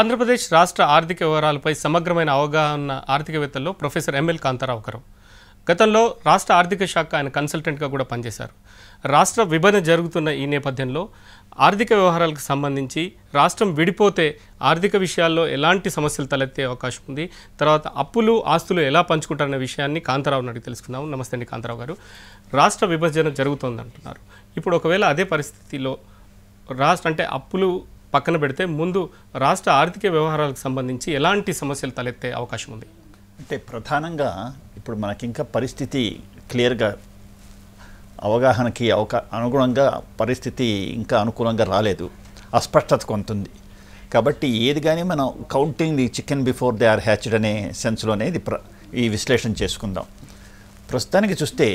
ఆంధ్రప్రదేశ్ రాష్ట్ర ఆర్థిక వివరాలపై సమగ్రమైన అవగాహన ఆర్థికవేత్తల్లో ప్రొఫెసర్ ఎంఎల్ కాంతారావు ఒకరు గతంలో రాష్ట్ర ఆర్థిక శాఖ ఆయన కన్సల్టెంట్గా కూడా పనిచేశారు రాష్ట్ర విభజన జరుగుతున్న ఈ నేపథ్యంలో ఆర్థిక వ్యవహారాలకు సంబంధించి రాష్ట్రం విడిపోతే ఆర్థిక విషయాల్లో ఎలాంటి సమస్యలు తలెత్తే అవకాశం ఉంది తర్వాత అప్పులు ఆస్తులు ఎలా పంచుకుంటారనే విషయాన్ని కాంతారావు అడిగి తెలుసుకుందాం నమస్తే అండి కాంతారావు గారు రాష్ట్ర విభజన జరుగుతోంది అంటున్నారు ఇప్పుడు ఒకవేళ అదే పరిస్థితిలో రాష్ట్ర అంటే అప్పులు పక్కన పెడితే ముందు రాష్ట్ర ఆర్థిక వ్యవహారాలకు సంబంధించి ఎలాంటి సమస్యలు తలెత్తే అవకాశం ఉంది అంటే ప్రధానంగా ఇప్పుడు మనకి ఇంకా పరిస్థితి క్లియర్గా అవగాహనకి అవకా అనుగుణంగా పరిస్థితి ఇంకా అనుకూలంగా రాలేదు అస్పష్టత కొంతుంది కాబట్టి ఏది కానీ మనం counting the chicken before they are hatched అనే సెన్స్లోనే ఇది ప్ర ఈ విశ్లేషణ చేసుకుందాం ప్రస్తుతానికి చూస్తే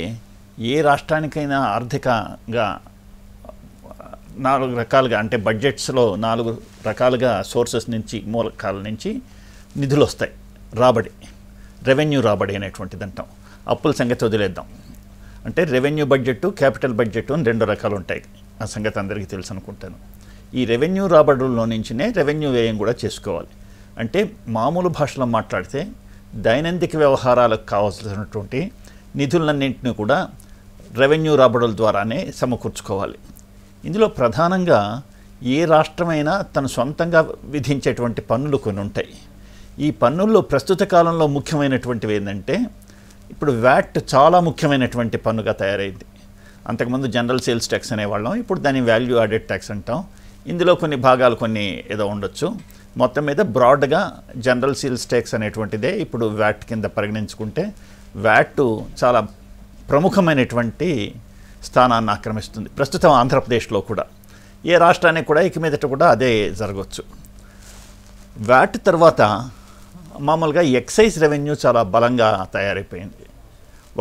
ఏ రాష్ట్రానికైనా ఆర్థికంగా నాలుగు రకాలుగా అంటే బడ్జెట్స్లో నాలుగు రకాలుగా సోర్సెస్ నుంచి మూలకాల నుంచి నిధులు వస్తాయి రాబడి రెవెన్యూ రాబడి అనేటువంటిది అంటాం అప్పుల సంగతి వదిలేద్దాం అంటే రెవెన్యూ బడ్జెట్ క్యాపిటల్ బడ్జెట్ అని రెండు రకాలు ఉంటాయి ఆ సంగతి అందరికీ తెలుసు అనుకుంటాను ఈ రెవెన్యూ రాబడుల్లో నుంచినే రెవెన్యూ వ్యయం కూడా చేసుకోవాలి అంటే మామూలు భాషలో మాట్లాడితే దైనందిక వ్యవహారాలకు కావాల్సినటువంటి నిధులన్నింటినీ కూడా రెవెన్యూ రాబడుల ద్వారానే సమకూర్చుకోవాలి ఇందులో ప్రధానంగా ఏ రాష్ట్రమైనా తను సొంతంగా విధించేటువంటి పన్నులు కొన్ని ఉంటాయి ఈ పన్నుల్లో ప్రస్తుత కాలంలో ముఖ్యమైనటువంటివి ఏంటంటే ఇప్పుడు వ్యాట్ చాలా ముఖ్యమైనటువంటి పన్నుగా తయారైంది అంతకుముందు జనరల్ సేల్స్ ట్యాక్స్ అనేవాళ్ళం ఇప్పుడు దాన్ని వాల్యూ యాడెడ్ ట్యాక్స్ అంటాం ఇందులో కొన్ని భాగాలు కొన్ని ఏదో ఉండొచ్చు మొత్తం మీద బ్రాడ్గా జనరల్ సేల్స్ ట్యాక్స్ అనేటువంటిదే ఇప్పుడు వ్యాట్ కింద పరిగణించుకుంటే వ్యాట్ చాలా ప్రముఖమైనటువంటి స్థానాన్ని ఆక్రమిస్తుంది ప్రస్తుతం ఆంధ్రప్రదేశ్లో కూడా ఏ రాష్ట్రానికి కూడా ఇక మీదట కూడా అదే జరగవచ్చు వ్యాట్ తర్వాత మామూలుగా ఎక్సైజ్ రెవెన్యూ చాలా బలంగా తయారైపోయింది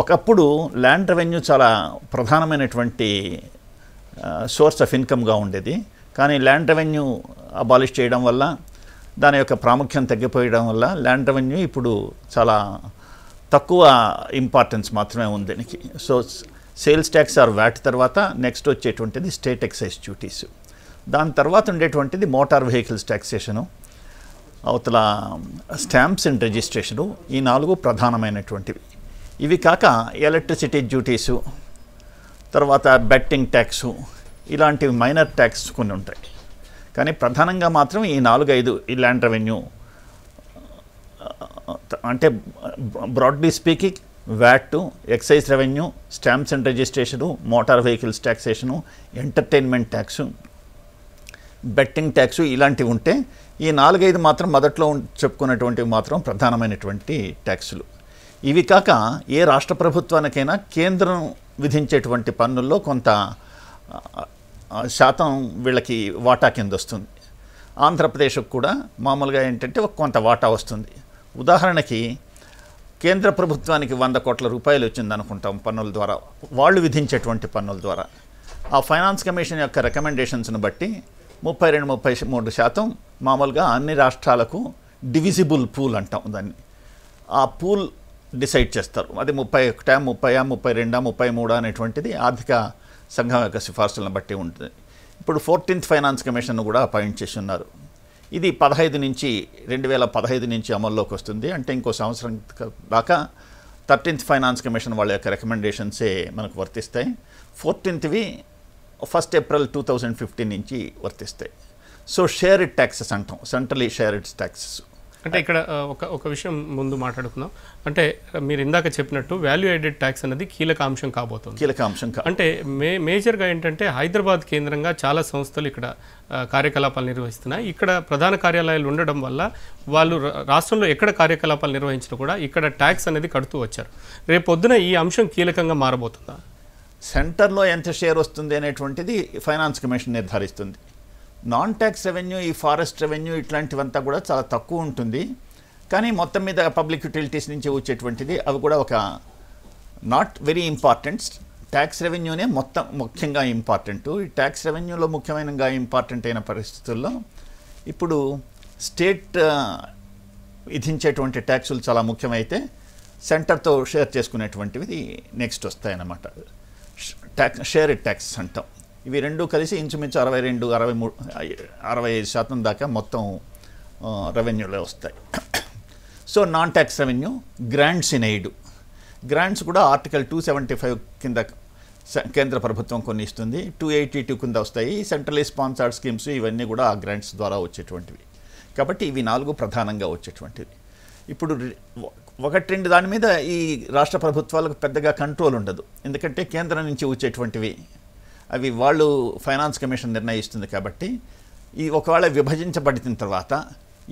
ఒకప్పుడు ల్యాండ్ రెవెన్యూ చాలా ప్రధానమైనటువంటి సోర్స్ ఆఫ్ ఇన్కమ్గా ఉండేది కానీ ల్యాండ్ రెవెన్యూ అబాలిష్ చేయడం వల్ల దాని యొక్క ప్రాముఖ్యం తగ్గిపోయడం వల్ల ల్యాండ్ రెవెన్యూ ఇప్పుడు చాలా తక్కువ ఇంపార్టెన్స్ మాత్రమే ఉంది దీనికి so sales tax or VAT తర్వాత నెక్స్ట్ వచ్చేటువంటిది స్టేట్ ఎక్సైజ్ డ్యూటీస్ దాని తర్వాత ఉండేటువంటిది మోటార్ వెహికల్స్ ట్యాక్సేషను అవతల స్టాంప్స్ అండ్ రిజిస్ట్రేషను ఈ నాలుగు ప్రధానమైనటువంటివి ఇవి కాక ఎలక్ట్రిసిటీ డ్యూటీసు తర్వాత బెట్టింగ్ ట్యాక్సు ఇలాంటివి మైనర్ ట్యాక్స్ కొన్ని ఉంటాయి కానీ ప్రధానంగా మాత్రం ఈ నాలుగైదు ఈ ల్యాండ్ రెవెన్యూ అంటే broadly speaking VAT excise revenue stamps and registration motor vehicles taxation entertainment tax betting tax ఇలాంటివి ఉంటే ఈ నాలుగైదు మాత్రం మొదట్లో చెప్పుకున్నటువంటివి మాత్రం ప్రధానమైనటువంటి ట్యాక్సులు ఇవి కాక ఏ రాష్ట్ర ప్రభుత్వానికైనా కేంద్రం విధించేటువంటి పన్నుల్లో కొంత శాతం వీళ్ళకి వాటా కింద వస్తుంది ఆంధ్రప్రదేశ్కు కూడా మామూలుగా ఏంటంటే కొంత వాటా వస్తుంది ఉదాహరణకి కేంద్ర ప్రభుత్వానికి వంద కోట్ల రూపాయలు వచ్చింది అనుకుంటాం పన్నుల ద్వారా వాళ్ళు విధించేటువంటి పన్నుల ద్వారా ఆ ఫైనాన్స్ కమిషన్ యొక్క రికమెండేషన్స్ను బట్టి ముప్పై రెండు ముప్పై మూడు శాతం మామూలుగా అన్ని రాష్ట్రాలకు డివిజిబుల్ పూల్ అంటాం దాన్ని ఆ పూల్ డిసైడ్ చేస్తారు అది ముప్పై ఒకటా ముప్పై ముప్పై రెండా ముప్పై మూడా అనేటువంటిది ఆర్థిక సంఘం యొక్క సిఫార్సులను బట్టి ఉంటుంది ఇప్పుడు ఫోర్టీన్త్ ఫైనాన్స్ కమిషన్ను కూడా అపాయింట్ చేసి ఉన్నారు ఇది పదహైదు నుంచి రెండు వేల పదహైదు నుంచి అమల్లోకి వస్తుంది అంటే ఇంకో సంవత్సరం దాకా థర్టీన్త్ ఫైనాన్స్ కమిషన్ వాళ్ళ యొక్క రికమెండేషన్సే మనకు వర్తిస్తాయి ఫోర్టీన్త్వి first April two thousand fifteen నుంచి వర్తిస్తాయి సో షేర్డ్ ట్యాక్సెస్ అంటాం సెంట్రలీ షేర్డ్ ట్యాక్సెస్ అంటే ఇక్కడ ఒక ఒక విషయం ముందు మాట్లాడుకుందాం అంటే మీరు ఇందాక చెప్పినట్టు వాల్యూ యాడెడ్ ట్యాక్స్ అనేది కీలక అంశం కాబోతుంది కీలక అంశం అంటే మే మేజర్గా ఏంటంటే హైదరాబాద్ కేంద్రంగా చాలా సంస్థలు ఇక్కడ కార్యకలాపాలు నిర్వహిస్తున్నాయి ఇక్కడ ప్రధాన కార్యాలయాలు ఉండడం వల్ల వాళ్ళు రాష్ట్రంలో ఎక్కడ కార్యకలాపాలు నిర్వహించినా కూడా ఇక్కడ ట్యాక్స్ అనేది కడుతూ వచ్చారు రేపొద్దున ఈ అంశం కీలకంగా మారబోతుందా సెంటర్లో ఎంత షేర్ వస్తుంది అనేటువంటిది ఫైనాన్స్ కమిషన్ నిర్ధారిస్తుంది నాన్ ట్యాక్స్ రెవెన్యూ ఈ ఫారెస్ట్ రెవెన్యూ ఇట్లాంటివంతా కూడా చాలా తక్కువ ఉంటుంది కానీ మొత్తం మీద పబ్లిక్ యూటిలిటీస్ నుంచి వచ్చేటువంటిది అవి కూడా ఒక నాట్ వెరీ ఇంపార్టెంట్ ట్యాక్స్ రెవెన్యూనే మొత్తం ముఖ్యంగా ఇంపార్టెంట్ ఈ ట్యాక్స్ రెవెన్యూలో ముఖ్యమైనగా ఇంపార్టెంట్ అయిన పరిస్థితుల్లో ఇప్పుడు స్టేట్ uh, విధించేటువంటి ట్యాక్సులు చాలా ముఖ్యమైతే సెంటర్తో షేర్ చేసుకునేటువంటివి నెక్స్ట్ వస్తాయన్నమాట ట్యాక్స్ షేర్ ట్యాక్స్ అంటాం ఇవి రెండు కలిసి ఇంచుమించు అరవై రెండు అరవై మూడు అరవై ఐదు శాతం దాకా మొత్తం రెవెన్యూలో వస్తాయి so non tax revenue grants in aid grants కూడా ఆర్టికల్ టూ సెవెంటీ ఫైవ్ కింద కేంద్ర ప్రభుత్వం కొన్ని ఇస్తుంది టూ ఎయిటీ టూ కింద వస్తాయి సెంట్రల్ స్పాన్సర్డ్ స్కీమ్స్ ఇవన్నీ కూడా ఆ గ్రాంట్స్ ద్వారా వచ్చేటువంటివి కాబట్టి ఇవి నాలుగు ప్రధానంగా వచ్చేటువంటివి ఇప్పుడు ఒకటి రెండు దాని మీద ఈ రాష్ట్ర ప్రభుత్వాలకు పెద్దగా కంట్రోల్ ఉండదు ఎందుకంటే కేంద్రం నుంచి వచ్చేటువంటివి అవి వాళ్ళు ఫైనాన్స్ కమిషన్ నిర్ణయిస్తుంది కాబట్టి ఈ ఒకవేళ విభజించబడిన తర్వాత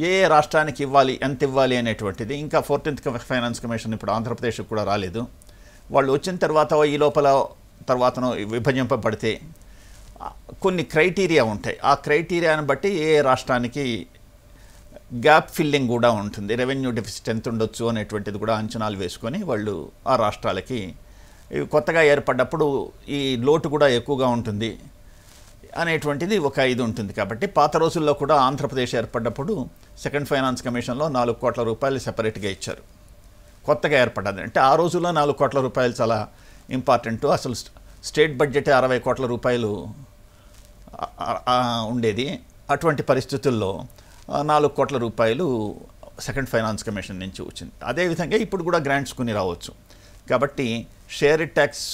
ఏ రాష్ట్రానికి ఇవ్వాలి ఎంత ఇవ్వాలి అనేటువంటిది ఇంకా ఫోర్టీన్త్ ఫైనాన్స్ కమిషన్ ఇప్పుడు ఆంధ్రప్రదేశ్కి కూడా రాలేదు వాళ్ళు వచ్చిన తర్వాత ఈ లోపల తర్వాతనో విభజింపబడితే కొన్ని క్రైటీరియా ఉంటాయి ఆ క్రైటీరియాను బట్టి ఏ రాష్ట్రానికి గ్యాప్ ఫిల్లింగ్ కూడా ఉంటుంది రెవెన్యూ డెఫిసిట్ ఎంత ఉండొచ్చు అనేటువంటిది కూడా అంచనాలు వేసుకొని వాళ్ళు ఆ రాష్ట్రాలకి కొత్తగా ఏర్పడ్డప్పుడు ఈ లోటు కూడా ఎక్కువగా ఉంటుంది అనేటువంటిది ఒక ఇది ఉంటుంది కాబట్టి పాత రోజుల్లో కూడా ఆంధ్రప్రదేశ్ ఏర్పడ్డప్పుడు సెకండ్ ఫైనాన్స్ కమిషన్లో నాలుగు కోట్ల రూపాయలు సెపరేట్గా ఇచ్చారు కొత్తగా ఏర్పడ్డది అంటే ఆ రోజుల్లో నాలుగు కోట్ల రూపాయలు చాలా ఇంపార్టెంట్ అసలు స్టేట్ బడ్జెట్ అరవై కోట్ల రూపాయలు ఉండేది అటువంటి పరిస్థితుల్లో నాలుగు కోట్ల రూపాయలు సెకండ్ ఫైనాన్స్ కమిషన్ నుంచి వచ్చింది అదేవిధంగా ఇప్పుడు కూడా గ్రాంట్స్ కొని రావచ్చు కాబట్టి share tax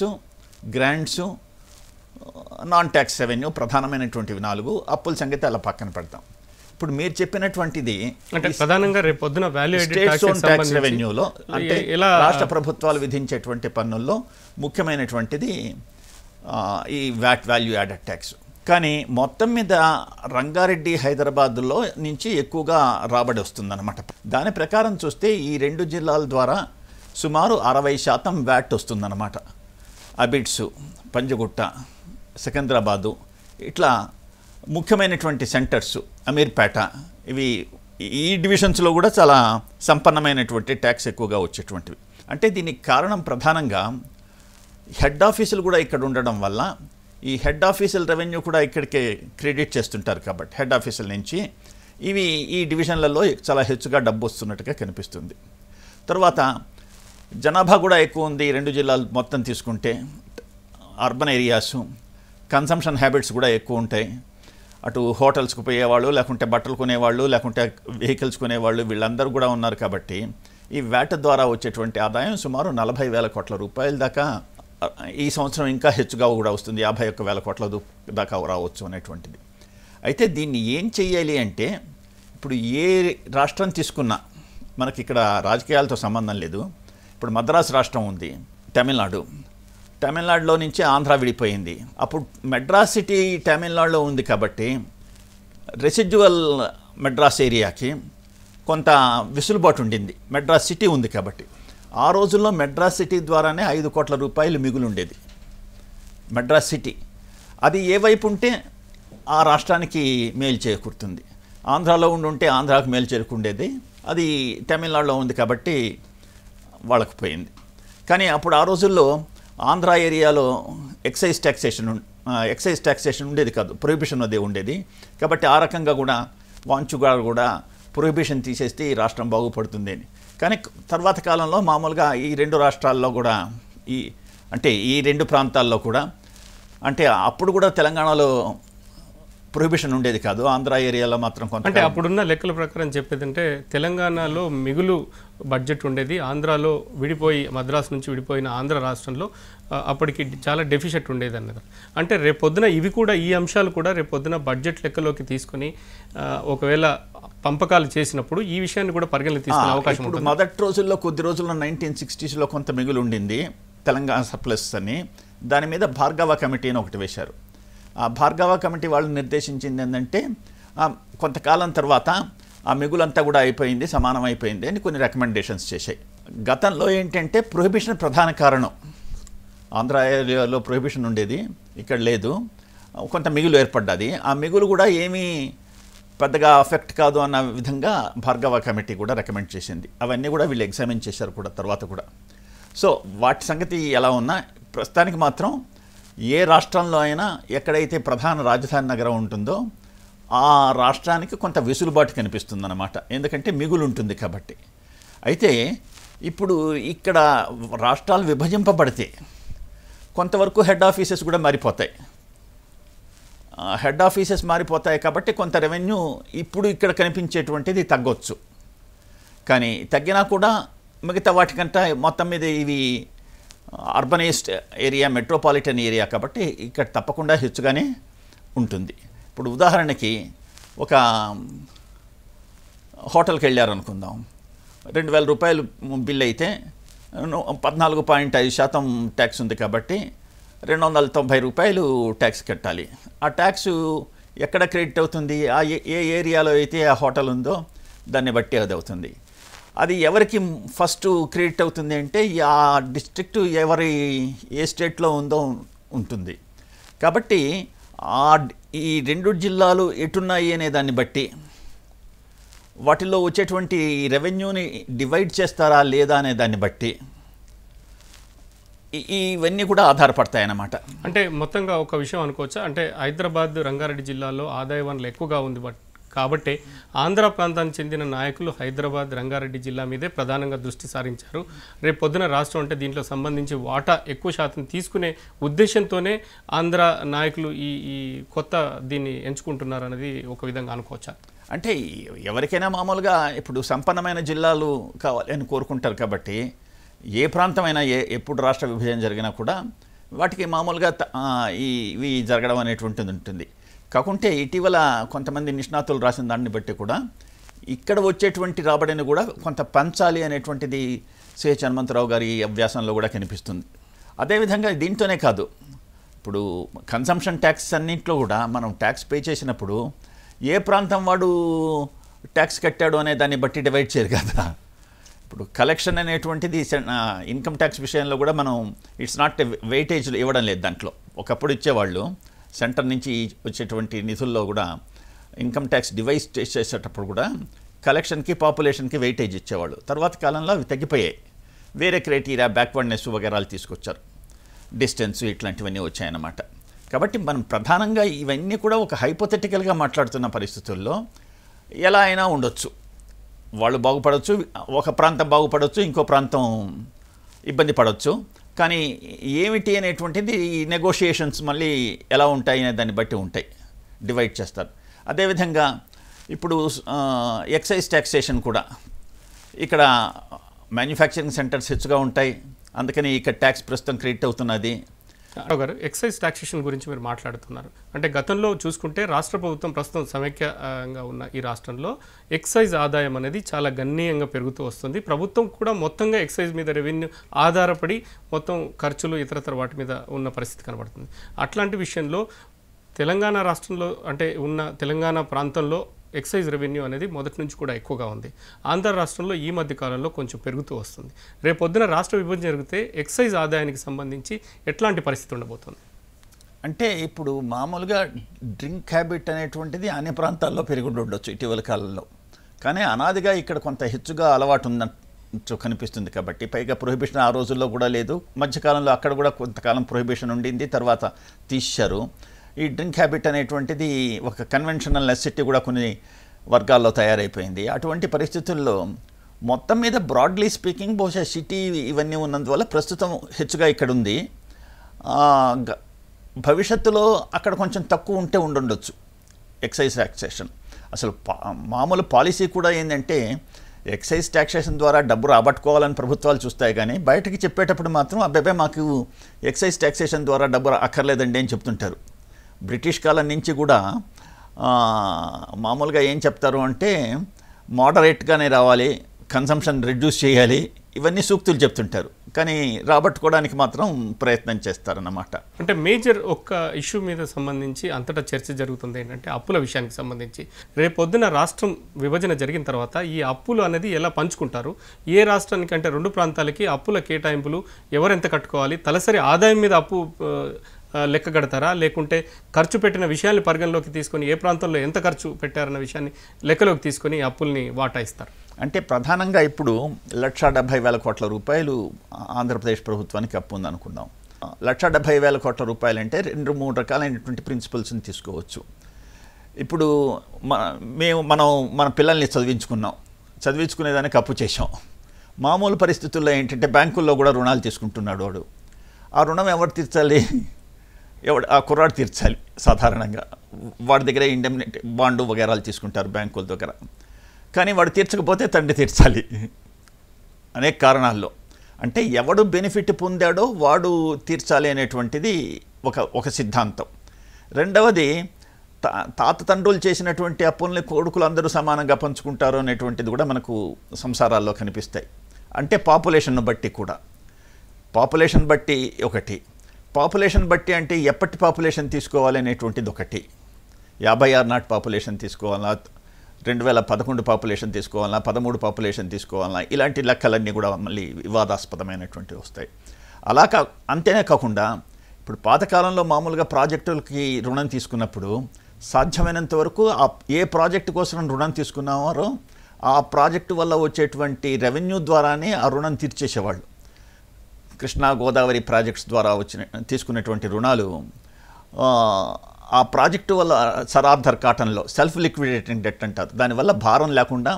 grants non tax revenue ప్రధానమైనటువంటివి నాలుగు అప్పుల సంగతి అలా పక్కన పెడతాం ఇప్పుడు మీరు చెప్పినటువంటిది ప్రధానంగా రేపు పొద్దున ట్యాక్స్ రెవెన్యూలో అంటే రాష్ట్ర ప్రభుత్వాలు విధించేటువంటి పన్నుల్లో ముఖ్యమైనటువంటిది ఈ వ్యాట్ వాల్యూ యాడెడ్ ట్యాక్స్ కానీ మొత్తం మీద రంగారెడ్డి హైదరాబాద్లో నుంచి ఎక్కువగా రాబడి వస్తుందన్నమాట దాని ప్రకారం చూస్తే ఈ రెండు జిల్లాల ద్వారా సుమారు అరవై శాతం వ్యాట్ వస్తుందన్నమాట అబిడ్స్ పంజగుట్ట సికింద్రాబాదు ఇట్లా ముఖ్యమైనటువంటి సెంటర్స్ అమీర్పేట ఇవి ఈ డివిజన్స్లో కూడా చాలా సంపన్నమైనటువంటి ట్యాక్స్ ఎక్కువగా వచ్చేటువంటివి అంటే దీనికి కారణం ప్రధానంగా హెడ్ ఆఫీసులు కూడా ఇక్కడ ఉండడం వల్ల ఈ హెడ్ ఆఫీసుల రెవెన్యూ కూడా ఇక్కడికే క్రెడిట్ చేస్తుంటారు కాబట్టి హెడ్ ఆఫీసుల నుంచి ఇవి ఈ డివిజన్లలో చాలా హెచ్చుగా డబ్బు వస్తున్నట్టుగా కనిపిస్తుంది తర్వాత జనాభా కూడా ఎక్కువ ఉంది రెండు జిల్లాలు మొత్తం తీసుకుంటే అర్బన్ ఏరియాస్ కన్సంప్షన్ హ్యాబిట్స్ కూడా ఎక్కువ ఉంటాయి అటు హోటల్స్కి పోయేవాళ్ళు లేకుంటే బట్టలు కొనేవాళ్ళు లేకుంటే వెహికల్స్ కొనేవాళ్ళు వీళ్ళందరూ కూడా ఉన్నారు కాబట్టి ఈ వేట ద్వారా వచ్చేటువంటి ఆదాయం సుమారు నలభై వేల కోట్ల రూపాయల దాకా ఈ సంవత్సరం ఇంకా హెచ్చుగా కూడా వస్తుంది యాభై ఒక్క వేల కోట్ల దాకా రావచ్చు అనేటువంటిది అయితే దీన్ని ఏం చేయాలి అంటే ఇప్పుడు ఏ రాష్ట్రం తీసుకున్నా మనకి ఇక్కడ రాజకీయాలతో సంబంధం లేదు ఇప్పుడు మద్రాసు రాష్ట్రం ఉంది తమిళనాడు తమిళనాడులో నుంచి ఆంధ్ర విడిపోయింది అప్పుడు సిటీ తమిళనాడులో ఉంది కాబట్టి రెసిడ్యువల్ మెడ్రాస్ ఏరియాకి కొంత విసులుబాటు ఉండింది మెడ్రాస్ సిటీ ఉంది కాబట్టి ఆ రోజుల్లో మెడ్రాస్ సిటీ ద్వారానే ఐదు కోట్ల రూపాయలు మిగులు ఉండేది మెడ్రాస్ సిటీ అది ఏ వైపు ఉంటే ఆ రాష్ట్రానికి మేలు చేకూరుతుంది ఆంధ్రాలో ఉండుంటే ఆంధ్రాకు మేలు చేరుకుండేది అది తమిళనాడులో ఉంది కాబట్టి వాళ్ళకు పోయింది కానీ అప్పుడు ఆ రోజుల్లో ఆంధ్ర ఏరియాలో ఎక్సైజ్ ట్యాక్సేషన్ ఎక్సైజ్ ట్యాక్సేషన్ ఉండేది కాదు ప్రొహిబిషన్ అదే ఉండేది కాబట్టి ఆ రకంగా కూడా వాంచుగారు కూడా ప్రొహిబిషన్ తీసేస్తే ఈ రాష్ట్రం బాగుపడుతుంది అని కానీ తర్వాత కాలంలో మామూలుగా ఈ రెండు రాష్ట్రాల్లో కూడా ఈ అంటే ఈ రెండు ప్రాంతాల్లో కూడా అంటే అప్పుడు కూడా తెలంగాణలో ప్రొహిబిషన్ ఉండేది కాదు ఆంధ్ర ఏరియాలో మాత్రం కొంత అంటే అప్పుడున్న లెక్కల ప్రకారం చెప్పేది అంటే తెలంగాణలో మిగులు బడ్జెట్ ఉండేది ఆంధ్రాలో విడిపోయి మద్రాసు నుంచి విడిపోయిన ఆంధ్ర రాష్ట్రంలో అప్పటికి చాలా డెఫిషెట్ ఉండేది అన్నది అంటే రేపొద్దున ఇవి కూడా ఈ అంశాలు కూడా రేపొద్దున బడ్జెట్ లెక్కలోకి తీసుకొని ఒకవేళ పంపకాలు చేసినప్పుడు ఈ విషయాన్ని కూడా పరిగణలోకి తీసుకునే అవకాశం ఉంటుంది మొదటి రోజుల్లో కొద్ది రోజుల్లో నైన్టీన్ సిక్స్టీస్లో కొంత మిగులు ఉండింది తెలంగాణ సప్లస్ అని దాని మీద భార్గవ కమిటీ అని ఒకటి వేశారు భార్గవ కమిటీ వాళ్ళు నిర్దేశించింది ఏంటంటే కొంతకాలం తర్వాత ఆ మిగులంతా కూడా అయిపోయింది సమానం అయిపోయింది అని కొన్ని రికమెండేషన్స్ చేశాయి గతంలో ఏంటంటే ప్రొహిబిషన్ ప్రధాన కారణం ఆంధ్ర ఏరియాలో ప్రొహిబిషన్ ఉండేది ఇక్కడ లేదు కొంత మిగులు ఏర్పడ్డది ఆ మిగులు కూడా ఏమీ పెద్దగా అఫెక్ట్ కాదు అన్న విధంగా భార్గవ కమిటీ కూడా రికమెండ్ చేసింది అవన్నీ కూడా వీళ్ళు ఎగ్జామిన్ చేశారు కూడా తర్వాత కూడా సో వాటి సంగతి ఎలా ఉన్నా ప్రస్తుతానికి మాత్రం ఏ రాష్ట్రంలో అయినా ఎక్కడైతే ప్రధాన రాజధాని నగరం ఉంటుందో ఆ రాష్ట్రానికి కొంత వెసులుబాటు కనిపిస్తుందన్నమాట ఎందుకంటే మిగులు ఉంటుంది కాబట్టి అయితే ఇప్పుడు ఇక్కడ రాష్ట్రాలు విభజింపబడితే కొంతవరకు హెడ్ ఆఫీసెస్ కూడా మారిపోతాయి హెడ్ ఆఫీసెస్ మారిపోతాయి కాబట్టి కొంత రెవెన్యూ ఇప్పుడు ఇక్కడ కనిపించేటువంటిది తగ్గొచ్చు కానీ తగ్గినా కూడా మిగతా వాటికంటే మొత్తం మీద ఇవి అర్బనైజ్డ్ ఏరియా మెట్రోపాలిటన్ ఏరియా కాబట్టి ఇక్కడ తప్పకుండా హెచ్చుగానే ఉంటుంది ఇప్పుడు ఉదాహరణకి ఒక హోటల్కి వెళ్ళారనుకుందాం రెండు వేల రూపాయలు బిల్ అయితే పద్నాలుగు పాయింట్ ఐదు శాతం ట్యాక్స్ ఉంది కాబట్టి రెండు వందల తొంభై రూపాయలు ట్యాక్స్ కట్టాలి ఆ ట్యాక్స్ ఎక్కడ క్రెడిట్ అవుతుంది ఆ ఏ ఏరియాలో అయితే ఆ హోటల్ ఉందో దాన్ని బట్టి అది అవుతుంది అది ఎవరికి ఫస్ట్ క్రియేట్ అవుతుంది అంటే ఆ డిస్ట్రిక్ట్ ఎవరి ఏ స్టేట్లో ఉందో ఉంటుంది కాబట్టి ఆ ఈ రెండు జిల్లాలు ఎటున్నాయి అనే దాన్ని బట్టి వాటిలో వచ్చేటువంటి రెవెన్యూని డివైడ్ చేస్తారా లేదా అనే దాన్ని బట్టి ఇవన్నీ కూడా ఆధారపడతాయి అన్నమాట అంటే మొత్తంగా ఒక విషయం అనుకోవచ్చా అంటే హైదరాబాద్ రంగారెడ్డి జిల్లాలో ఆదాయ వనరులు ఎక్కువగా ఉంది బట్ కాబట్టి ఆంధ్ర ప్రాంతానికి చెందిన నాయకులు హైదరాబాద్ రంగారెడ్డి జిల్లా మీదే ప్రధానంగా దృష్టి సారించారు రేపు పొద్దున రాష్ట్రం అంటే దీంట్లో సంబంధించి వాటా ఎక్కువ శాతం తీసుకునే ఉద్దేశంతోనే ఆంధ్ర నాయకులు ఈ ఈ కొత్త దీన్ని ఎంచుకుంటున్నారు అనేది ఒక విధంగా అనుకోవచ్చా అంటే ఎవరికైనా మామూలుగా ఇప్పుడు సంపన్నమైన జిల్లాలు కావాలి అని కోరుకుంటారు కాబట్టి ఏ ప్రాంతమైనా ఏ ఎప్పుడు రాష్ట్ర విభజన జరిగినా కూడా వాటికి మామూలుగా ఈ ఇవి జరగడం అనేటువంటిది ఉంటుంది కాకుంటే ఇటీవల కొంతమంది నిష్ణాతులు రాసిన దాన్ని బట్టి కూడా ఇక్కడ వచ్చేటువంటి రాబడిని కూడా కొంత పంచాలి అనేటువంటిది సిహెచ్ హనుమంతరావు గారి అభ్యాసంలో కూడా కనిపిస్తుంది అదేవిధంగా దీంతోనే కాదు ఇప్పుడు కన్సంప్షన్ ట్యాక్స్ అన్నింటిలో కూడా మనం ట్యాక్స్ పే చేసినప్పుడు ఏ ప్రాంతం వాడు ట్యాక్స్ కట్టాడు అనే దాన్ని బట్టి డివైడ్ చేయరు కదా ఇప్పుడు కలెక్షన్ అనేటువంటిది ఇన్కమ్ ట్యాక్స్ విషయంలో కూడా మనం ఇట్స్ నాట్ వెయిటేజ్ ఇవ్వడం లేదు దాంట్లో ఒకప్పుడు ఇచ్చేవాళ్ళు సెంటర్ నుంచి వచ్చేటువంటి నిధుల్లో కూడా ఇన్కమ్ ట్యాక్స్ డివైస్ చేసేటప్పుడు కూడా కలెక్షన్కి పాపులేషన్కి వెయిటేజ్ ఇచ్చేవాళ్ళు తర్వాత కాలంలో అవి తగ్గిపోయాయి వేరే క్రైటీరియా బ్యాక్వర్డ్నెస్ వగేరాలు తీసుకొచ్చారు డిస్టెన్స్ ఇట్లాంటివన్నీ వచ్చాయన్నమాట కాబట్టి మనం ప్రధానంగా ఇవన్నీ కూడా ఒక హైపోథెటికల్గా మాట్లాడుతున్న పరిస్థితుల్లో ఎలా అయినా ఉండొచ్చు వాళ్ళు బాగుపడవచ్చు ఒక ప్రాంతం బాగుపడవచ్చు ఇంకో ప్రాంతం ఇబ్బంది పడవచ్చు కానీ ఏమిటి అనేటువంటిది ఈ నెగోషియేషన్స్ మళ్ళీ ఎలా ఉంటాయి అనే దాన్ని బట్టి ఉంటాయి డివైడ్ చేస్తారు అదేవిధంగా ఇప్పుడు ఎక్సైజ్ ట్యాక్సేషన్ కూడా ఇక్కడ మ్యానుఫ్యాక్చరింగ్ సెంటర్స్ హెచ్చుగా ఉంటాయి అందుకని ఇక్కడ ట్యాక్స్ ప్రస్తుతం క్రియేట్ అవుతున్నది గారు ఎక్సైజ్ టాక్సేషన్ గురించి మీరు మాట్లాడుతున్నారు అంటే గతంలో చూసుకుంటే రాష్ట్ర ప్రభుత్వం ప్రస్తుతం సమైక్యంగా ఉన్న ఈ రాష్ట్రంలో ఎక్సైజ్ ఆదాయం అనేది చాలా గణనీయంగా పెరుగుతూ వస్తుంది ప్రభుత్వం కూడా మొత్తంగా ఎక్సైజ్ మీద రెవెన్యూ ఆధారపడి మొత్తం ఖర్చులు ఇతరతర వాటి మీద ఉన్న పరిస్థితి కనబడుతుంది అట్లాంటి విషయంలో తెలంగాణ రాష్ట్రంలో అంటే ఉన్న తెలంగాణ ప్రాంతంలో ఎక్సైజ్ రెవెన్యూ అనేది మొదటి నుంచి కూడా ఎక్కువగా ఉంది ఆంధ్ర రాష్ట్రంలో ఈ మధ్య కాలంలో కొంచెం పెరుగుతూ వస్తుంది రేపొద్దున రాష్ట్ర విభజన జరిగితే ఎక్సైజ్ ఆదాయానికి సంబంధించి ఎట్లాంటి పరిస్థితి ఉండబోతుంది అంటే ఇప్పుడు మామూలుగా డ్రింక్ హ్యాబిట్ అనేటువంటిది అన్ని ప్రాంతాల్లో ఉండొచ్చు ఇటీవల కాలంలో కానీ అనాదిగా ఇక్కడ కొంత హెచ్చుగా అలవాటు ఉందని కనిపిస్తుంది కాబట్టి పైగా ప్రొహిబిషన్ ఆ రోజుల్లో కూడా లేదు మధ్యకాలంలో అక్కడ కూడా కొంతకాలం ప్రొహిబిషన్ ఉండింది తర్వాత తీశారు ఈ డ్రింక్ హ్యాబిట్ అనేటువంటిది ఒక కన్వెన్షనల్ నెసిటీ కూడా కొన్ని వర్గాల్లో తయారైపోయింది అటువంటి పరిస్థితుల్లో మొత్తం మీద బ్రాడ్లీ స్పీకింగ్ బహుశా సిటీ ఇవన్నీ ఉన్నందువల్ల ప్రస్తుతం హెచ్చుగా ఇక్కడ ఉంది భవిష్యత్తులో అక్కడ కొంచెం తక్కువ ఉంటే ఉండుండొచ్చు ఎక్సైజ్ టాక్సేషన్ అసలు మామూలు పాలసీ కూడా ఏంటంటే ఎక్సైజ్ ట్యాక్సేషన్ ద్వారా డబ్బు రాబట్టుకోవాలని ప్రభుత్వాలు చూస్తాయి కానీ బయటకి చెప్పేటప్పుడు మాత్రం అబ్బాయి మాకు ఎక్సైజ్ ట్యాక్సేషన్ ద్వారా డబ్బు అక్కర్లేదండి అని చెప్తుంటారు బ్రిటిష్ కాలం నుంచి కూడా మామూలుగా ఏం చెప్తారు అంటే మోడరేట్గానే రావాలి కన్సంప్షన్ రిడ్యూస్ చేయాలి ఇవన్నీ సూక్తులు చెప్తుంటారు కానీ రాబట్టుకోవడానికి మాత్రం ప్రయత్నం చేస్తారన్నమాట అంటే మేజర్ ఒక్క ఇష్యూ మీద సంబంధించి అంతటా చర్చ జరుగుతుంది ఏంటంటే అప్పుల విషయానికి సంబంధించి రేపొద్దున రాష్ట్రం విభజన జరిగిన తర్వాత ఈ అప్పులు అనేది ఎలా పంచుకుంటారు ఏ రాష్ట్రానికి అంటే రెండు ప్రాంతాలకి అప్పుల కేటాయింపులు ఎవరెంత కట్టుకోవాలి తలసరి ఆదాయం మీద అప్పు లెక్క కడతారా లేకుంటే ఖర్చు పెట్టిన విషయాన్ని పరిగణలోకి తీసుకొని ఏ ప్రాంతంలో ఎంత ఖర్చు పెట్టారన్న విషయాన్ని లెక్కలోకి తీసుకొని అప్పుల్ని వాటాయిస్తారు అంటే ప్రధానంగా ఇప్పుడు లక్ష వేల కోట్ల రూపాయలు ఆంధ్రప్రదేశ్ ప్రభుత్వానికి అప్పు ఉందనుకుందాం లక్ష డెబ్బై వేల కోట్ల రూపాయలు అంటే రెండు మూడు రకాలైనటువంటి ప్రిన్సిపల్స్ని తీసుకోవచ్చు ఇప్పుడు మేము మనం మన పిల్లల్ని చదివించుకున్నాం చదివించుకునేదానికి అప్పు చేసాం మామూలు పరిస్థితుల్లో ఏంటంటే బ్యాంకుల్లో కూడా రుణాలు తీసుకుంటున్నాడు వాడు ఆ రుణం ఎవరు తీర్చాలి ఎవడు ఆ కుర్రాడు తీర్చాలి సాధారణంగా వాడి దగ్గర ఇండెమినిటీ బాండు వగేరాలు తీసుకుంటారు బ్యాంకుల దగ్గర కానీ వాడు తీర్చకపోతే తండ్రి తీర్చాలి అనేక కారణాల్లో అంటే ఎవడు బెనిఫిట్ పొందాడో వాడు తీర్చాలి అనేటువంటిది ఒక ఒక సిద్ధాంతం రెండవది తాత తండ్రులు చేసినటువంటి అప్పుల్ని కొడుకులు అందరూ సమానంగా పంచుకుంటారు అనేటువంటిది కూడా మనకు సంసారాల్లో కనిపిస్తాయి అంటే పాపులేషన్ను బట్టి కూడా పాపులేషన్ బట్టి ఒకటి పాపులేషన్ బట్టి అంటే ఎప్పటి పాపులేషన్ తీసుకోవాలి అనేటువంటిది ఒకటి యాభై ఆరు నాటి పాపులేషన్ తీసుకోవాలా రెండు వేల పదకొండు పాపులేషన్ తీసుకోవాలా పదమూడు పాపులేషన్ తీసుకోవాలా ఇలాంటి లెక్కలన్నీ కూడా మళ్ళీ వివాదాస్పదమైనటువంటివి వస్తాయి అలా కా అంతేనే కాకుండా ఇప్పుడు పాతకాలంలో మామూలుగా ప్రాజెక్టులకి రుణం తీసుకున్నప్పుడు సాధ్యమైనంత వరకు ఆ ఏ ప్రాజెక్టు కోసం రుణం తీసుకున్నవారో ఆ ప్రాజెక్టు వల్ల వచ్చేటువంటి రెవెన్యూ ద్వారానే ఆ రుణం తీర్చేసేవాళ్ళు కృష్ణా గోదావరి ప్రాజెక్ట్స్ ద్వారా వచ్చిన తీసుకున్నటువంటి రుణాలు ఆ ప్రాజెక్టు వల్ల సరార్థర్ కాటన్లో సెల్ఫ్ లిక్విడేటింగ్ డెట్ అంటారు దానివల్ల భారం లేకుండా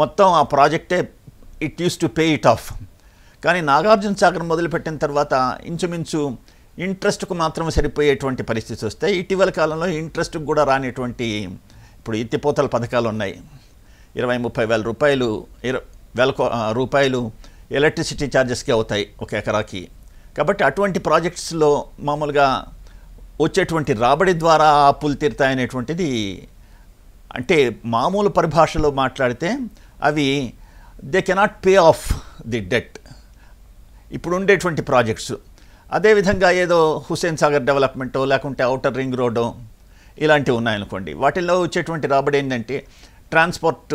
మొత్తం ఆ ప్రాజెక్టే it used to pay it off కానీ నాగార్జున సాగర్ మొదలుపెట్టిన తర్వాత ఇంచుమించు ఇంట్రెస్ట్కు మాత్రం సరిపోయేటువంటి పరిస్థితి వస్తే ఇటీవల కాలంలో ఇంట్రెస్ట్కు కూడా రానిటువంటి ఇప్పుడు ఎత్తిపోతల పథకాలు ఉన్నాయి ఇరవై ముప్పై వేల రూపాయలు ఇర వేల రూపాయలు ఎలక్ట్రిసిటీ ఛార్జెస్కి అవుతాయి ఒక ఎకరాకి కాబట్టి అటువంటి ప్రాజెక్ట్స్లో మామూలుగా వచ్చేటువంటి రాబడి ద్వారా అప్పులు తీరుతాయనేటువంటిది అంటే మామూలు పరిభాషలో మాట్లాడితే అవి they cannot pay off the debt ఇప్పుడు ఉండేటువంటి ప్రాజెక్ట్స్ అదేవిధంగా ఏదో హుసేన్ సాగర్ డెవలప్మెంటో లేకుంటే అవుటర్ రింగ్ రోడ్ ఇలాంటివి ఉన్నాయనుకోండి వాటిల్లో వచ్చేటువంటి రాబడి ఏంటంటే ట్రాన్స్పోర్ట్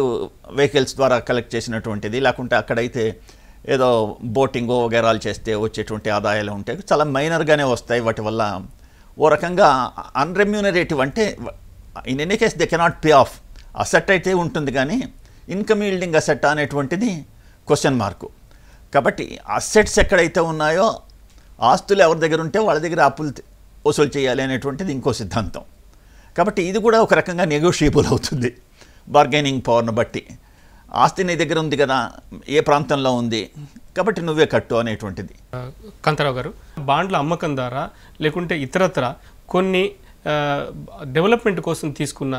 వెహికల్స్ ద్వారా కలెక్ట్ చేసినటువంటిది లేకుంటే అక్కడైతే ఏదో బోటింగ్ వగేరాలు చేస్తే వచ్చేటువంటి ఆదాయాలు ఉంటాయి చాలా మైనర్గానే వస్తాయి వాటి వల్ల ఓ రకంగా అన్రెమ్యూనరేటివ్ అంటే in any case they cannot pay off asset అయితే ఉంటుంది కానీ ఇన్కమ్ ఈల్డింగ్ అసెట్ అనేటువంటిది క్వశ్చన్ మార్కు కాబట్టి అసెట్స్ ఎక్కడైతే ఉన్నాయో ఆస్తులు ఎవరి దగ్గర ఉంటే వాళ్ళ దగ్గర అప్పులు వసూలు చేయాలి అనేటువంటిది ఇంకో సిద్ధాంతం కాబట్టి ఇది కూడా ఒక రకంగా నెగోషియబుల్ అవుతుంది బార్గెనింగ్ పవర్ను బట్టి ఆస్తి నీ దగ్గర ఉంది కదా ఏ ప్రాంతంలో ఉంది కాబట్టి నువ్వే కట్టు అనేటువంటిది కంతరావు గారు బాండ్ల అమ్మకం ద్వారా లేకుంటే ఇతరత్ర కొన్ని డెవలప్మెంట్ కోసం తీసుకున్న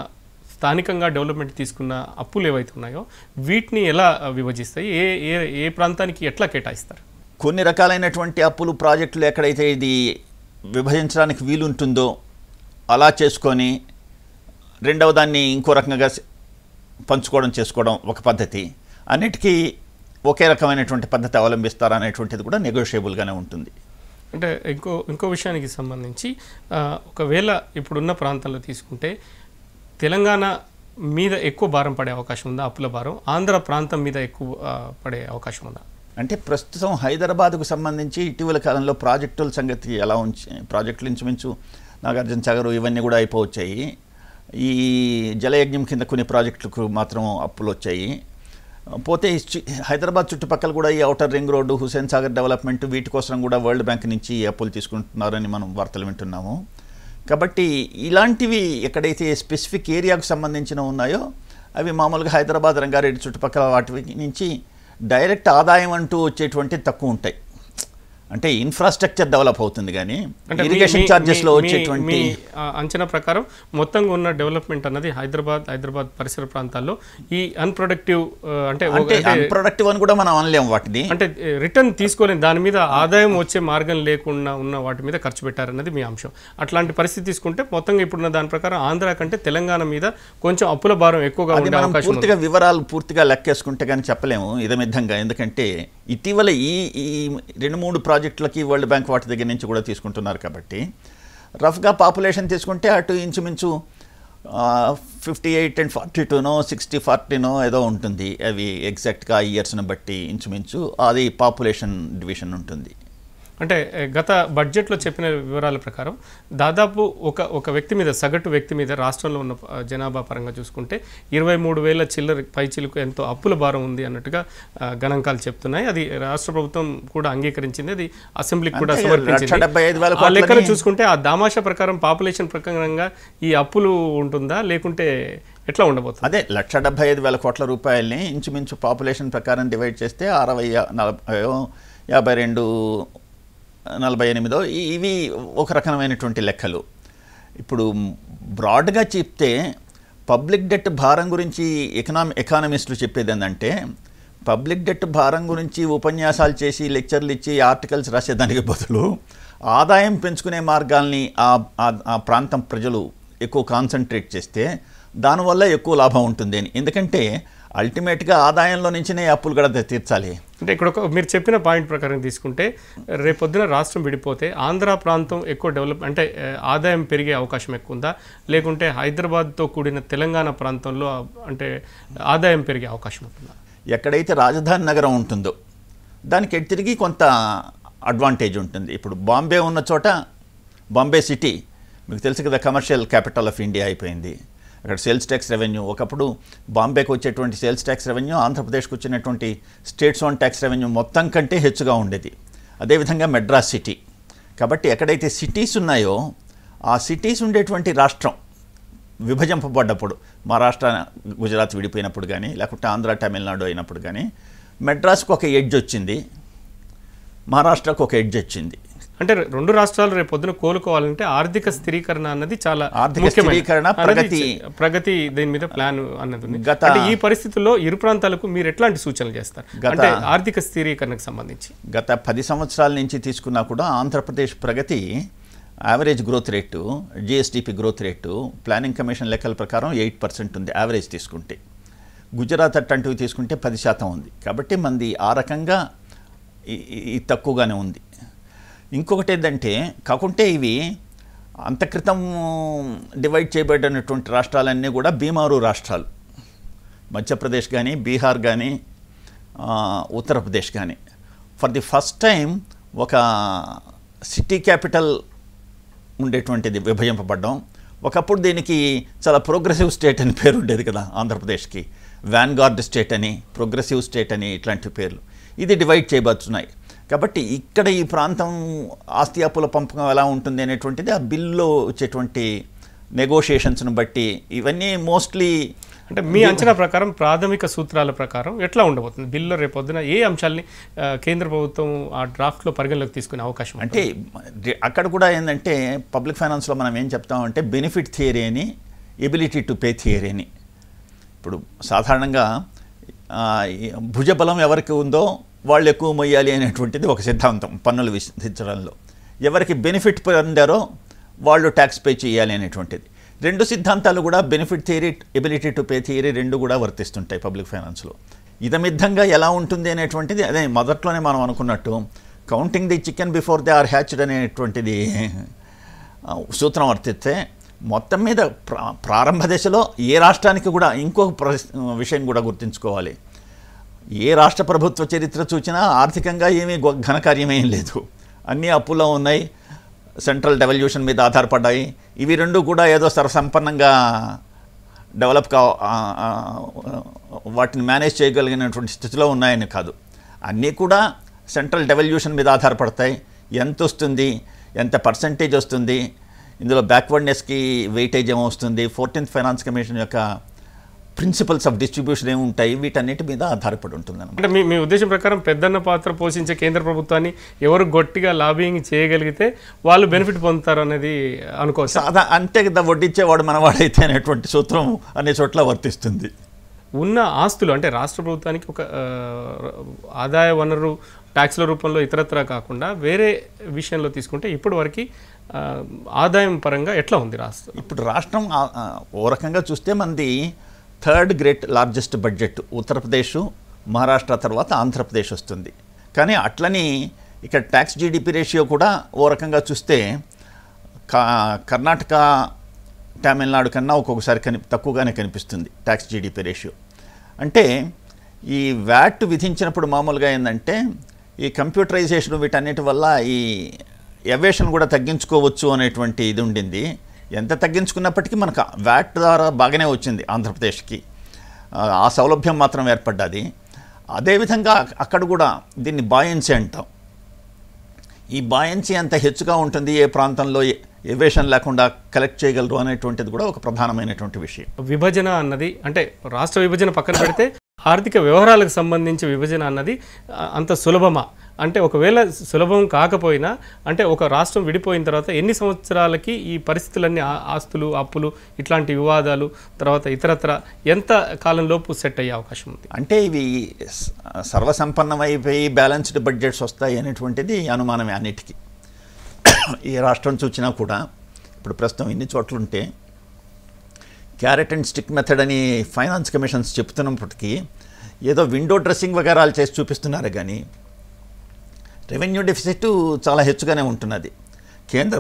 స్థానికంగా డెవలప్మెంట్ తీసుకున్న అప్పులు ఏవైతే ఉన్నాయో వీటిని ఎలా విభజిస్తాయి ఏ ఏ ఏ ప్రాంతానికి ఎట్లా కేటాయిస్తారు కొన్ని రకాలైనటువంటి అప్పులు ప్రాజెక్టులు ఎక్కడైతే ఇది విభజించడానికి వీలుంటుందో అలా చేసుకొని రెండవ దాన్ని ఇంకో రకంగా పంచుకోవడం చేసుకోవడం ఒక పద్ధతి అన్నిటికీ ఒకే రకమైనటువంటి పద్ధతి అవలంబిస్తారా అనేటువంటిది కూడా నెగోషియబుల్గానే ఉంటుంది అంటే ఇంకో ఇంకో విషయానికి సంబంధించి ఒకవేళ ఇప్పుడున్న ప్రాంతంలో తీసుకుంటే తెలంగాణ మీద ఎక్కువ భారం పడే అవకాశం ఉందా అప్పుల భారం ఆంధ్ర ప్రాంతం మీద ఎక్కువ పడే అవకాశం ఉందా అంటే ప్రస్తుతం హైదరాబాద్కు సంబంధించి ఇటీవల కాలంలో ప్రాజెక్టుల సంగతి ఎలా ఉంచి ప్రాజెక్టులు ఇంచుమించు నాగార్జున సాగర్ ఇవన్నీ కూడా అయిపోవచ్చాయి ఈ జలయజ్ఞం కింద కొన్ని ప్రాజెక్టులకు మాత్రం అప్పులు వచ్చాయి పోతే హైదరాబాద్ చుట్టుపక్కల కూడా ఈ outer ring road Hussain Sagar development వీటి కోసం కూడా వరల్డ్ బ్యాంక్ నుంచి అప్పులు తీసుకుంటున్నారని మనం వార్తలు వింటున్నాము కాబట్టి ఇలాంటివి ఎక్కడైతే స్పెసిఫిక్ ఏరియాకు సంబంధించిన ఉన్నాయో అవి మామూలుగా హైదరాబాద్ రంగారెడ్డి చుట్టుపక్కల వాటి నుంచి డైరెక్ట్ ఆదాయం అంటూ వచ్చేటువంటి తక్కువ ఉంటాయి అంటే ఇన్ఫ్రాస్ట్రక్చర్ డెవలప్ అవుతుంది కానీ ఇరిగేషన్ ఛార్జెస్ లో వచ్చేటువంటి అంచనా ప్రకారం మొత్తంగా ఉన్న డెవలప్మెంట్ అన్నది హైదరాబాద్ హైదరాబాద్ పరిసర ప్రాంతాల్లో ఈ అన్ప్రొడక్టివ్ అంటే అన్ప్రొడక్టివ్ అని కూడా మనం అనలేము వాటిని అంటే రిటర్న్ తీసుకోలేని దాని మీద ఆదాయం వచ్చే మార్గం లేకుండా ఉన్న వాటి మీద ఖర్చు పెట్టారన్నది మీ అంశం అట్లాంటి పరిస్థితి తీసుకుంటే మొత్తంగా ఇప్పుడున్న దాని ప్రకారం ఆంధ్ర కంటే తెలంగాణ మీద కొంచెం అప్పుల భారం ఎక్కువగా ఉండే అవకాశం పూర్తిగా వివరాలు పూర్తిగా లెక్కేసుకుంటే కానీ చెప్పలేము ఇదమిద్దంగా ఎందుకంటే ఇటీవల ఈ ఈ రెండు మూడు ప్రాజెక్టులకి వరల్డ్ బ్యాంక్ వాటి దగ్గర నుంచి కూడా తీసుకుంటున్నారు కాబట్టి రఫ్గా పాపులేషన్ తీసుకుంటే అటు ఇంచుమించు ఫిఫ్టీ ఎయిట్ అండ్ ఫార్టీ టూనో సిక్స్టీ ఫార్టీనో ఏదో ఉంటుంది అవి ఎగ్జాక్ట్గా ఇయర్స్ను బట్టి ఇంచుమించు అది పాపులేషన్ డివిజన్ ఉంటుంది అంటే గత బడ్జెట్లో చెప్పిన వివరాల ప్రకారం దాదాపు ఒక ఒక వ్యక్తి మీద సగటు వ్యక్తి మీద రాష్ట్రంలో ఉన్న జనాభా పరంగా చూసుకుంటే ఇరవై మూడు వేల చిల్లర పైచిలకు ఎంతో అప్పుల భారం ఉంది అన్నట్టుగా గణాంకాలు చెప్తున్నాయి అది రాష్ట్ర ప్రభుత్వం కూడా అంగీకరించింది అది అసెంబ్లీకి కూడా సమర్పించింది ఆ లెక్కలు చూసుకుంటే ఆ దామాష ప్రకారం పాపులేషన్ ప్రకారంగా ఈ అప్పులు ఉంటుందా లేకుంటే ఎట్లా ఉండబోతుంది అదే లక్ష డెబ్బై ఐదు వేల కోట్ల రూపాయలని ఇంచుమించు పాపులేషన్ ప్రకారం డివైడ్ చేస్తే అరవై నలభై యాభై రెండు నలభై ఎనిమిదో ఇవి ఒక రకమైనటువంటి లెక్కలు ఇప్పుడు బ్రాడ్గా చెప్తే పబ్లిక్ డెట్ భారం గురించి ఎకనామి ఎకానమిస్టులు చెప్పేది ఏంటంటే పబ్లిక్ డెట్ భారం గురించి ఉపన్యాసాలు చేసి లెక్చర్లు ఇచ్చి ఆర్టికల్స్ రాసేదానికి బదులు ఆదాయం పెంచుకునే మార్గాల్ని ఆ ప్రాంతం ప్రజలు ఎక్కువ కాన్సన్ట్రేట్ చేస్తే దానివల్ల ఎక్కువ లాభం ఉంటుంది ఎందుకంటే అల్టిమేట్గా ఆదాయంలో నుంచినే అప్పులు కూడా తీర్చాలి అంటే ఇక్కడ ఒక మీరు చెప్పిన పాయింట్ ప్రకారం తీసుకుంటే రేపొద్దున రాష్ట్రం విడిపోతే ఆంధ్ర ప్రాంతం ఎక్కువ డెవలప్ అంటే ఆదాయం పెరిగే అవకాశం ఎక్కువ ఉందా లేకుంటే హైదరాబాద్తో కూడిన తెలంగాణ ప్రాంతంలో అంటే ఆదాయం పెరిగే అవకాశం ఉంటుందా ఎక్కడైతే రాజధాని నగరం ఉంటుందో దానికి తిరిగి కొంత అడ్వాంటేజ్ ఉంటుంది ఇప్పుడు బాంబే ఉన్న చోట బాంబే సిటీ మీకు తెలుసు కదా కమర్షియల్ క్యాపిటల్ ఆఫ్ ఇండియా అయిపోయింది అక్కడ సేల్స్ ట్యాక్స్ రెవెన్యూ ఒకప్పుడు బాంబేకి వచ్చేటువంటి సేల్స్ ట్యాక్స్ రెవెన్యూ ఆంధ్రప్రదేశ్కి వచ్చినటువంటి స్టేట్స్ ఓన్ ట్యాక్స్ రెవెన్యూ మొత్తం కంటే హెచ్చుగా ఉండేది అదేవిధంగా మెడ్రాస్ సిటీ కాబట్టి ఎక్కడైతే సిటీస్ ఉన్నాయో ఆ సిటీస్ ఉండేటువంటి రాష్ట్రం విభజింపబడ్డప్పుడు మహారాష్ట్ర గుజరాత్ విడిపోయినప్పుడు కానీ లేకుంటే ఆంధ్ర తమిళనాడు అయినప్పుడు కానీ మెడ్రాస్కి ఒక ఎడ్జ్ వచ్చింది మహారాష్ట్రకు ఒక ఎడ్జ్ వచ్చింది అంటే రెండు రాష్ట్రాలు రేపు పొద్దున కోలుకోవాలంటే ఆర్థిక స్థిరీకరణ అన్నది చాలా ముఖ్యమైన ప్రగతి ప్రగతి దీని మీద ప్లాన్ అన్నది అంటే ఈ పరిస్థితుల్లో ఇరు ప్రాంతాలకు మీరు ఎట్లాంటి సూచనలు చేస్తారు అంటే ఆర్థిక స్థిరీకరణకు సంబంధించి గత పది సంవత్సరాల నుంచి తీసుకున్నా కూడా ఆంధ్రప్రదేశ్ ప్రగతి average growth rate GSDP growth rate planning commission లెక్కల ప్రకారం ఎయిట్ పర్సెంట్ ఉంది యావరేజ్ తీసుకుంటే గుజరాత్ అట్లాంటివి తీసుకుంటే పది శాతం ఉంది కాబట్టి మంది ఆ రకంగా తక్కువగానే ఉంది ఇంకొకటి ఏంటంటే కాకుంటే ఇవి అంతక్రితం డివైడ్ చేయబడినటువంటి రాష్ట్రాలన్నీ కూడా బీమారు రాష్ట్రాలు మధ్యప్రదేశ్ కానీ బీహార్ కానీ ఉత్తరప్రదేశ్ కానీ ఫర్ ది ఫస్ట్ టైం ఒక సిటీ క్యాపిటల్ ఉండేటువంటిది విభజింపబడ్డం ఒకప్పుడు దీనికి చాలా ప్రోగ్రెసివ్ స్టేట్ అని పేరు ఉండేది కదా ఆంధ్రప్రదేశ్కి వ్యాన్గార్డ్ స్టేట్ అని ప్రోగ్రెసివ్ స్టేట్ అని ఇట్లాంటి పేర్లు ఇది డివైడ్ చేయబడుతున్నాయి కాబట్టి ఇక్కడ ఈ ప్రాంతం ఆస్తి అప్పుల పంపకం ఎలా ఉంటుంది అనేటువంటిది ఆ బిల్లులో వచ్చేటువంటి నెగోషియేషన్స్ను బట్టి ఇవన్నీ మోస్ట్లీ అంటే మీ అంచనా ప్రకారం ప్రాథమిక సూత్రాల ప్రకారం ఎట్లా ఉండబోతుంది రేపు వద్దున ఏ అంశాలని కేంద్ర ప్రభుత్వం ఆ డ్రాఫ్ట్లో పరిగణలోకి తీసుకునే అవకాశం అంటే అక్కడ కూడా ఏంటంటే పబ్లిక్ ఫైనాన్స్లో మనం ఏం చెప్తామంటే బెనిఫిట్ థియరీ అని ఎబిలిటీ టు పే థియరీ అని ఇప్పుడు సాధారణంగా భుజబలం ఎవరికి ఉందో వాళ్ళు ఎక్కువ మొయ్యాలి అనేటువంటిది ఒక సిద్ధాంతం పన్నులు విధించడంలో ఎవరికి బెనిఫిట్ పొందారో వాళ్ళు ట్యాక్స్ పే చేయాలి అనేటువంటిది రెండు సిద్ధాంతాలు కూడా benefit theory ability to pay theory రెండు కూడా వర్తిస్తుంటాయి పబ్లిక్ ఫైనాన్స్లో ఇదమిద్దంగా ఎలా ఉంటుంది అనేటువంటిది అదే మొదట్లోనే మనం అనుకున్నట్టు counting the chicken before the are hatched అనేటువంటిది సూత్రం వర్తిస్తే మొత్తం మీద ప్రారంభ దశలో ఏ రాష్ట్రానికి కూడా ఇంకొక విషయం కూడా గుర్తుంచుకోవాలి ఏ రాష్ట్ర ప్రభుత్వ చరిత్ర చూచినా ఆర్థికంగా ఏమీ ఘనకార్యమేం లేదు అన్నీ అప్పులో ఉన్నాయి సెంట్రల్ డెవల్యూషన్ మీద ఆధారపడ్డాయి ఇవి రెండు కూడా ఏదో సర్వసంపన్నంగా డెవలప్ కా వాటిని మేనేజ్ చేయగలిగినటువంటి స్థితిలో ఉన్నాయని కాదు అన్నీ కూడా సెంట్రల్ డెవల్యూషన్ మీద ఆధారపడతాయి ఎంత వస్తుంది ఎంత పర్సంటేజ్ వస్తుంది ఇందులో బ్యాక్వర్డ్నెస్కి వెయిటేజ్ ఏమో వస్తుంది ఫోర్టీన్త్ ఫైనాన్స్ కమిషన్ యొక్క ప్రిన్సిపల్స్ ఆఫ్ డిస్ట్రిబ్యూషన్ ఏముంటాయి వీటన్నిటి మీద ఆధారపడి ఉంటుంది అంటే మీ ఉద్దేశం ప్రకారం పెద్దన్న పాత్ర పోషించే కేంద్ర ప్రభుత్వాన్ని ఎవరు గట్టిగా లాబింగ్ చేయగలిగితే వాళ్ళు బెనిఫిట్ పొందుతారు అనేది అనుకోవచ్చు అంతే కదా వడ్డించేవాడు మనవాడైతే అనేటువంటి సూత్రం అనే చోట్ల వర్తిస్తుంది ఉన్న ఆస్తులు అంటే రాష్ట్ర ప్రభుత్వానికి ఒక ఆదాయ వనరు ట్యాక్స్ల రూపంలో ఇతరత్ర కాకుండా వేరే విషయంలో తీసుకుంటే ఇప్పుడు వరకు ఆదాయం పరంగా ఎట్లా ఉంది రాష్ట్రం ఇప్పుడు రాష్ట్రం ఓ రకంగా చూస్తే మనది third great largest budget Uttar Pradesh Maharashtra తర్వాత ఆంధ్రప్రదేశ్ వస్తుంది కానీ అట్లని ఇక్కడ ట్యాక్స్ జీడిపి రేషియో కూడా ఓ రకంగా చూస్తే కర్ణాటక తమిళనాడు కన్నా ఒక్కొక్కసారి కని తక్కువగానే కనిపిస్తుంది ట్యాక్స్ జీడిపి రేషియో అంటే ఈ వ్యాట్ విధించినప్పుడు మామూలుగా ఏంటంటే ఈ కంప్యూటరైజేషన్ వీటన్నిటి వల్ల ఈ ఎవేషన్ కూడా తగ్గించుకోవచ్చు అనేటువంటి ఇది ఉండింది ఎంత తగ్గించుకున్నప్పటికీ మనకు వ్యాట్ ద్వారా బాగానే వచ్చింది ఆంధ్రప్రదేశ్కి ఆ సౌలభ్యం మాత్రం ఏర్పడ్డది అదేవిధంగా అక్కడ కూడా దీన్ని బాయన్సీ అంటాం ఈ బాయన్సీ అంత హెచ్చుగా ఉంటుంది ఏ ప్రాంతంలో ఎవేషన్ లేకుండా కలెక్ట్ చేయగలరు అనేటువంటిది కూడా ఒక ప్రధానమైనటువంటి విషయం విభజన అన్నది అంటే రాష్ట్ర విభజన పక్కన పెడితే ఆర్థిక వ్యవహారాలకు సంబంధించి విభజన అన్నది అంత సులభమా అంటే ఒకవేళ సులభం కాకపోయినా అంటే ఒక రాష్ట్రం విడిపోయిన తర్వాత ఎన్ని సంవత్సరాలకి ఈ పరిస్థితులన్నీ ఆస్తులు అప్పులు ఇట్లాంటి వివాదాలు తర్వాత ఇతరత్ర ఎంత కాలంలోపు సెట్ అయ్యే అవకాశం ఉంది అంటే ఇవి సర్వసంపన్నమైపోయి బ్యాలెన్స్డ్ బడ్జెట్స్ వస్తాయి అనేటువంటిది అనుమానమే అన్నిటికీ ఈ రాష్ట్రం చూసినా కూడా ఇప్పుడు ప్రస్తుతం ఎన్ని చోట్లుంటే క్యారెట్ అండ్ స్టిక్ మెథడ్ అని ఫైనాన్స్ కమిషన్స్ చెప్తున్నప్పటికీ ఏదో విండో డ్రెస్సింగ్ వగేరాలు చేసి చూపిస్తున్నారు కానీ రెవెన్యూ డెఫిసిట్ చాలా హెచ్చుగానే ఉంటున్నది కేంద్ర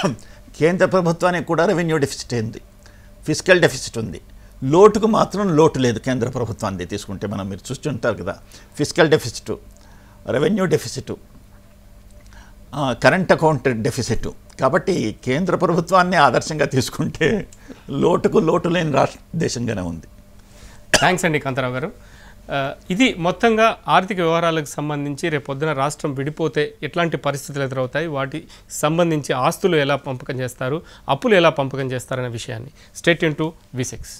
కేంద్ర ప్రభుత్వానికి కూడా రెవెన్యూ డెఫిసిట్ ఉంది ఫిజికల్ డెఫిసిట్ ఉంది లోటుకు మాత్రం లోటు లేదు కేంద్ర ప్రభుత్వాన్ని తీసుకుంటే మనం మీరు చూస్తుంటారు కదా physical deficit revenue deficit current account deficit కాబట్టి కేంద్ర ప్రభుత్వాన్ని ఆదర్శంగా తీసుకుంటే లోటుకు లోటు లేని రాష్ట్ర దేశంగానే ఉంది థ్యాంక్స్ అండి కాంతారావు గారు ఇది మొత్తంగా ఆర్థిక వ్యవహారాలకు సంబంధించి రేపొద్దున రాష్ట్రం విడిపోతే ఎట్లాంటి పరిస్థితులు ఎదురవుతాయి వాటి సంబంధించి ఆస్తులు ఎలా పంపకం చేస్తారు అప్పులు ఎలా పంపకం చేస్తారనే విషయాన్ని స్టేట్ ఇంటూ వి సిక్స్